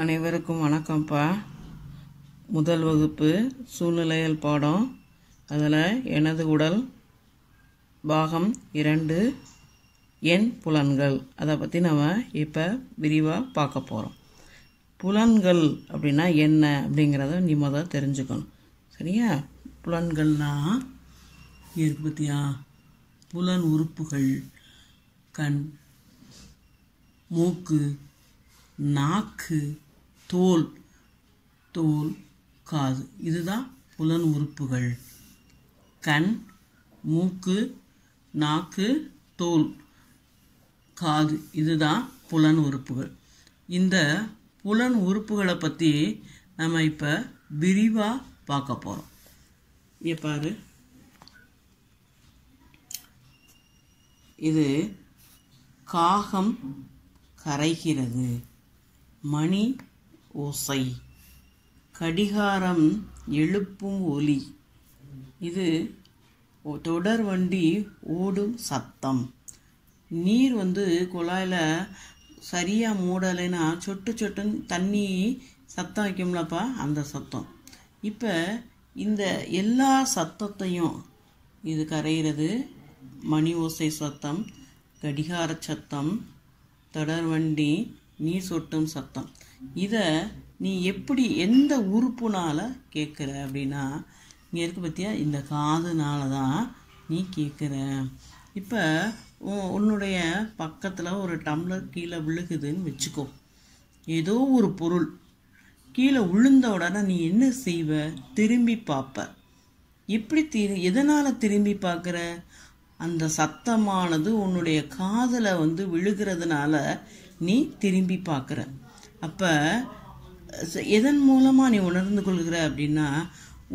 அனைவருக்கும் வணக்கம்ப்பா முதல் வகுப்பு சூழ்நிலையல் பாடம் அதில் எனது உடல் பாகம் இரண்டு என் புலன்கள் அதை பற்றி நம்ம இப்போ விரிவாக பார்க்க போகிறோம் புலன்கள் அப்படின்னா என்ன அப்படிங்கிறத நீ முதல் தெரிஞ்சுக்கணும் சரியா புலன்கள்னா பற்றியா புலன் உறுப்புகள் கண் மூக்கு நாக்கு தோல் தோல் காது இதுதான் புலன் உறுப்புகள் கண் மூக்கு நாக்கு தோல் காது இதுதான் புலன் உறுப்புகள் இந்த புலன் உறுப்புகளை பற்றி நம்ம இப்போ விரிவாக பார்க்க போகிறோம் எப்பாரு இது காகம் கரைகிறது மணி ஓசை கடிகாரம் எழுப்பும் ஒலி இது தொடர் வண்டி ஓடும் சத்தம் நீர் வந்து குழாயில் சரியாக மூடலைன்னா சொட்டு சொட்டுன்னு தண்ணி சத்தம் வைக்கும்லப்பா அந்த சத்தம் இப்போ இந்த எல்லா சத்தத்தையும் இது கரைகிறது மணி ஓசை சத்தம் கடிகார சத்தம் தொடர்வண்டி நீ சொட்டும் சத்தம் இதை நீ எப்படி எந்த உறுப்புனால் கேட்குற அப்படின்னா இங்கே இருக்கு பார்த்தியா இந்த காதுனால தான் நீ கேட்குற இப்போ உன்னுடைய பக்கத்தில் ஒரு டம்ளர் கீழே விழுகுதுன்னு வச்சுக்கோ ஏதோ ஒரு பொருள் கீழே விழுந்த உடனே நீ என்ன செய்வ திரும்பி பார்ப்ப எப்படி திரு எதனால் திரும்பி பார்க்குற அந்த சத்தமானது உன்னுடைய காதில் வந்து விழுகிறதுனால நீ திரும்பி பார்க்குற அப்போ எதன் மூலமாக நீ உணர்ந்து கொள்கிற அப்படின்னா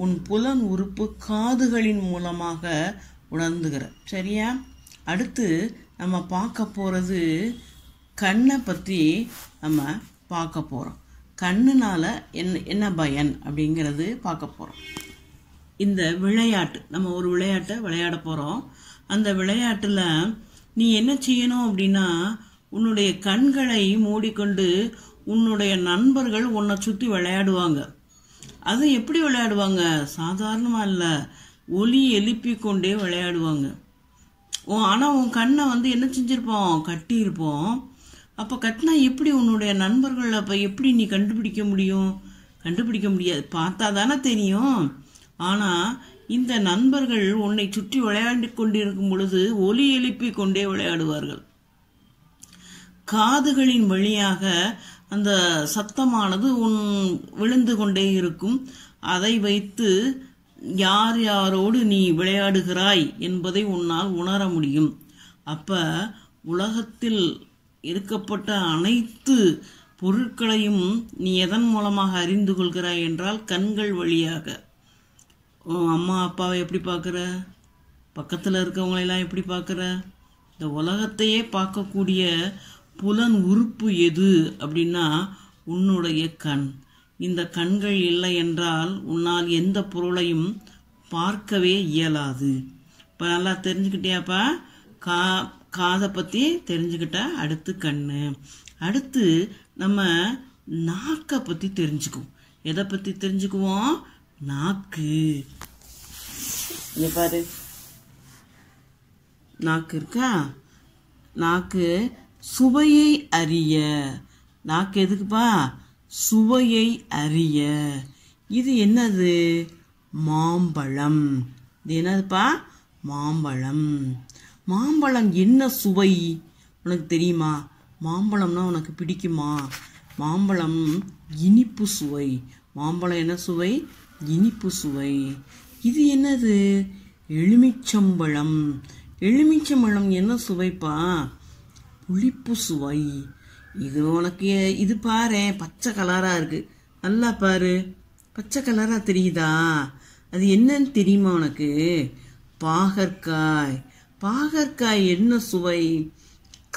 உன் புலன் உறுப்பு காதுகளின் மூலமாக உணர்ந்துகிற சரியா அடுத்து நம்ம பார்க்க போகிறது கண்ணை பற்றி நம்ம பார்க்க போகிறோம் கண்ணுனால் என்ன என்ன பயன் அப்படிங்கிறது பார்க்க போகிறோம் இந்த விளையாட்டு நம்ம ஒரு விளையாட்டை விளையாட போகிறோம் அந்த விளையாட்டில் நீ என்ன செய்யணும் அப்படின்னா உன்னுடைய கண்களை மூடிக்கொண்டு உன்னுடைய நண்பர்கள் உன்னை சுற்றி விளையாடுவாங்க அது எப்படி விளையாடுவாங்க சாதாரணமாக இல்லை ஒலி எழுப்பி கொண்டே விளையாடுவாங்க ஆனால் உன் கண்ணை வந்து என்ன செஞ்சுருப்போம் கட்டியிருப்போம் அப்போ கட்டினா எப்படி உன்னுடைய நண்பர்கள் அப்போ எப்படி நீ கண்டுபிடிக்க முடியும் கண்டுபிடிக்க முடியாது பார்த்தா தானே தெரியும் ஆனால் இந்த நண்பர்கள் உன்னை சுற்றி விளையாண்டு கொண்டிருக்கும் பொழுது ஒலி எழுப்பி கொண்டே விளையாடுவார்கள் காதுகளின் வழியாக அந்த சத்தமானது உன் விழுந்து கொண்டே இருக்கும் அதை வைத்து யார் யாரோடு நீ விளையாடுகிறாய் என்பதை உன்னால் உணர முடியும் அப்ப உலகத்தில் இருக்கப்பட்ட அனைத்து பொருட்களையும் நீ எதன் மூலமாக அறிந்து கொள்கிறாய் என்றால் கண்கள் வழியாக அம்மா அப்பாவை எப்படி பார்க்குற பக்கத்தில் இருக்கவங்களெல்லாம் எப்படி பார்க்குற இந்த உலகத்தையே பார்க்கக்கூடிய புலன் உறுப்பு எது அப்படின்னா உன்னுடைய கண் இந்த கண்கள் இல்லை என்றால் உன்னால் எந்த பொருளையும் பார்க்கவே இயலாது இப்போ நல்லா தெரிஞ்சுக்கிட்டியாப்பா கா காதை பற்றி தெரிஞ்சுக்கிட்ட அடுத்து கண் அடுத்து நம்ம நாக்கை பற்றி தெரிஞ்சுக்குவோம் எதை பற்றி தெரிஞ்சுக்குவோம் நாக்கு பாரு நாக்கு இருக்கா நாக்கு சுவையை அறிய நாக்கு எதுக்குப்பா சுவையை அறிய இது என்னது மாம்பழம் இது என்னதுப்பா மாம்பழம் மாம்பழம் என்ன சுவை உனக்கு தெரியுமா மாம்பழம்னா உனக்கு பிடிக்குமா மாம்பழம் இனிப்பு சுவை மாம்பழம் என்ன சுவை இனிப்பு சுவை இது என்னது எலுமிச்சம்பழம் எலுமிச்சம்பழம் என்ன சுவைப்பா புளிப்பு சுவை இது உனக்கு இது பாரு பச்சை கலராக இருக்குது நல்லா பாரு பச்சை கலராக தெரியுதா அது என்னன்னு தெரியுமா உனக்கு பாகற்காய் பாகற்காய் என்ன சுவை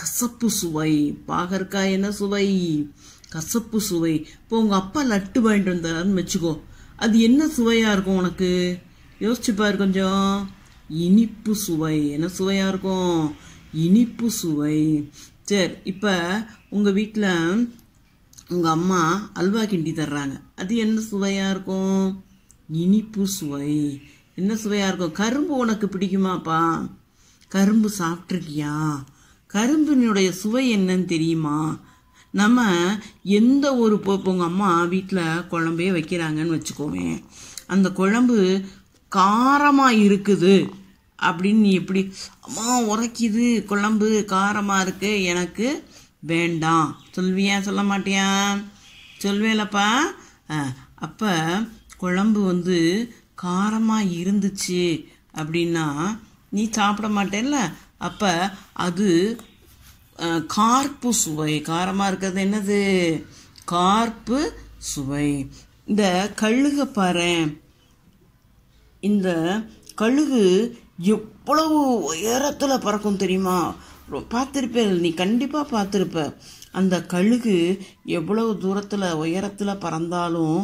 கசப்பு சுவை பாகற்காய் என்ன சுவை கசப்பு சுவை இப்போ உங்கள் அப்பா லட்டு வாங்கிட்டு வந்தாருன்னு வச்சுக்கோ அது என்ன சுவையாக இருக்கும் உனக்கு யோசிச்சுப்பார் கொஞ்சம் இனிப்பு சுவை என்ன சுவையாக இருக்கும் இனிப்பு சுவை சரி இப்போ உங்கள் வீட்டில் உங்கள் அம்மா அல்வா கிண்டி தர்றாங்க அது என்ன சுவையாக இருக்கும் இனிப்பு சுவை என்ன சுவையாக இருக்கும் கரும்பு உனக்கு பிடிக்குமாப்பா கரும்பு சாப்பிட்ருக்கியா கரும்பினுடைய சுவை என்னன்னு தெரியுமா நம்ம எந்த ஒரு இப்போ உங்கள் அம்மா வீட்டில் குழம்பே வைக்கிறாங்கன்னு வச்சுக்கோவேன் அந்த குழம்பு காரமாக இருக்குது அப்படின்னு நீ எப்படி அம்மா உரைக்குது குழம்பு காரமாக இருக்கு எனக்கு வேண்டாம் சொல்வியா சொல்ல மாட்டியா சொல்வேலப்பா அப்போ குழம்பு வந்து காரமாக இருந்துச்சு அப்படின்னா நீ சாப்பிட மாட்டேல்ல அப்போ அது கார்ப்பு சுவை காரமாக இருக்கிறது என்னது கார்ப்பு சுவை இந்த கழுக பாரு இந்த கழுகு எவ்வளவு உயரத்தில் பறக்கும் தெரியுமா பார்த்துருப்பேன் நீ கண்டிப்பாக பார்த்துருப்ப அந்த கழுகு எவ்வளவு தூரத்தில் உயரத்தில் பறந்தாலும்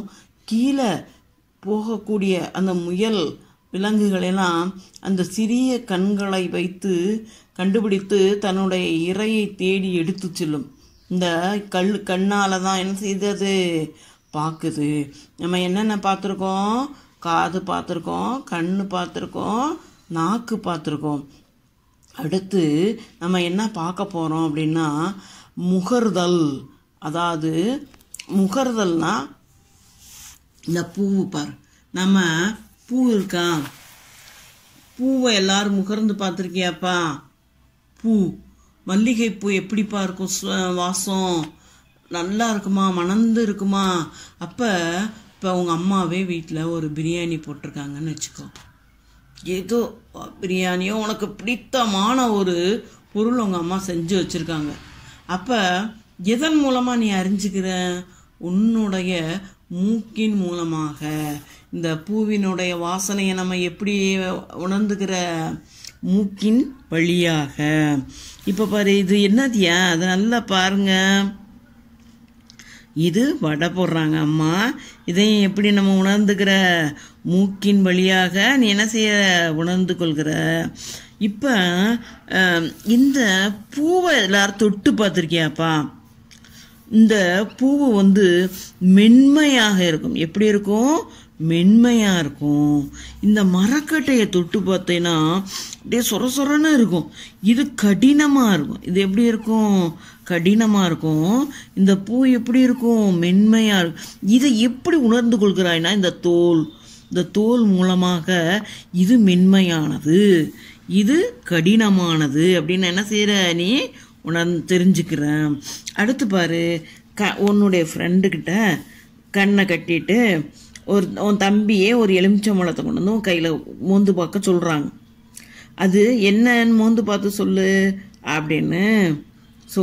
கீழே போகக்கூடிய அந்த முயல் விலங்குகளெல்லாம் அந்த சிறிய கண்களை வைத்து கண்டுபிடித்து தன்னுடைய இறையை தேடி எடுத்து செல்லும் இந்த கல் கண்ணால் தான் என்ன செய்தது பார்க்குது நம்ம என்னென்ன பார்த்துருக்கோம் காது பார்த்துருக்கோம் கண் பார்த்துருக்கோம் நாக்கு பார்த்துருக்கோம் அடுத்து நம்ம என்ன பார்க்க போகிறோம் அப்படின்னா முகர்தல் அதாவது முகர்தல்னால் இந்த பூவு பார் நம்ம பூ இருக்கா பூவை எல்லாரும் முகர்ந்து பார்த்துருக்கியாப்பா பூ மல்லிகை பூ எப்படிப்பா இருக்கும் வாசம் நல்லா இருக்குமா மணந்து இருக்குமா அப்போ இப்போ உங்கள் அம்மாவே வீட்டில் ஒரு பிரியாணி போட்டிருக்காங்கன்னு வச்சுக்கோ ஏதோ பிரியாணியோ உனக்கு பிடித்தமான ஒரு பொருள் உங்கள் அம்மா செஞ்சு வச்சுருக்காங்க அப்போ எதன் மூலமாக நீ அறிஞ்சிக்கிற உன்னுடைய மூக்கின் மூலமாக இந்த பூவினுடைய வாசனையை நம்ம எப்படி உணர்ந்துக்கிற மூக்கின் வழியாக இப்போ பாரு இது என்னதியா அதை நல்லா பாருங்கள் இது வடை போடுறாங்க அம்மா இதையும் எப்படி நம்ம உணர்ந்துக்கிற மூக்கின் வழியாக நீ என்ன செய்ய உணர்ந்து கொள்கிற இப்போ இந்த பூவை எல்லாரும் தொட்டு பார்த்துருக்கியாப்பா இந்த பூவு வந்து மென்மையாக இருக்கும் எப்படி இருக்கும் மென்மையாக இருக்கும் இந்த மரக்கட்டையை தொட்டு பார்த்தீங்கன்னா அப்படியே சொர சொரன்னு இருக்கும் இது கடினமாக இருக்கும் இது எப்படி இருக்கும் கடினமாக இருக்கும் இந்த பூ எப்படி இருக்கும் மென்மையாக இருக்கும் இதை எப்படி உணர்ந்து கொள்கிறாய்னா இந்த தோல் இந்த தோல் மூலமாக இது மென்மையானது இது கடினமானது அப்படின்னு என்ன செய்கிற நீ உணர்ந்து தெரிஞ்சுக்கிறேன் அடுத்து பாரு க உன்னுடைய ஃப்ரெண்டுக்கிட்ட கண்ணை கட்டிட்டு ஒரு உன் தம்பியே ஒரு எலுமிச்சை எலுமிச்சம்பழத்தை கொண்டு வந்து உன் கையில் மோந்து பார்க்க சொல்கிறாங்க அது என்னன்னு மோந்து பார்த்து சொல்லு அப்படின்னு சொ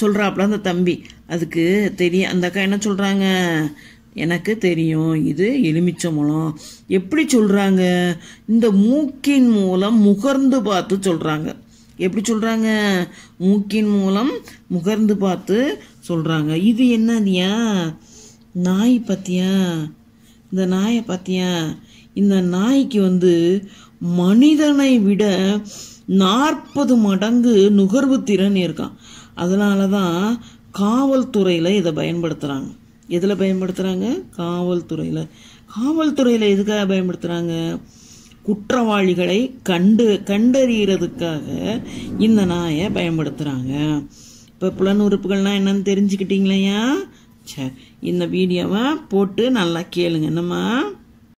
சொல்கிறாப்புல அந்த தம்பி அதுக்கு தெரியும் அந்த அக்கா என்ன சொல்கிறாங்க எனக்கு தெரியும் இது மூலம் எப்படி சொல்கிறாங்க இந்த மூக்கின் மூலம் முகர்ந்து பார்த்து சொல்கிறாங்க எப்படி சொல்கிறாங்க மூக்கின் மூலம் முகர்ந்து பார்த்து சொல்கிறாங்க இது என்னதியா நாய் பற்றியா இந்த நாயை பார்த்தியா இந்த நாய்க்கு வந்து மனிதனை விட நாற்பது மடங்கு நுகர்வு திறன் இருக்கான் அதனால தான் காவல்துறையில் இதை பயன்படுத்துகிறாங்க எதில் பயன்படுத்துகிறாங்க காவல்துறையில் காவல்துறையில் எதுக்காக பயன்படுத்துகிறாங்க குற்றவாளிகளை கண்டு கண்டறியறதுக்காக இந்த நாயை பயன்படுத்துகிறாங்க இப்போ புலன் உறுப்புகள்னால் என்னன்னு தெரிஞ்சுக்கிட்டிங்களையா இந்த வீடியோவை போட்டு நல்லா கேளுங்க என்னம்மா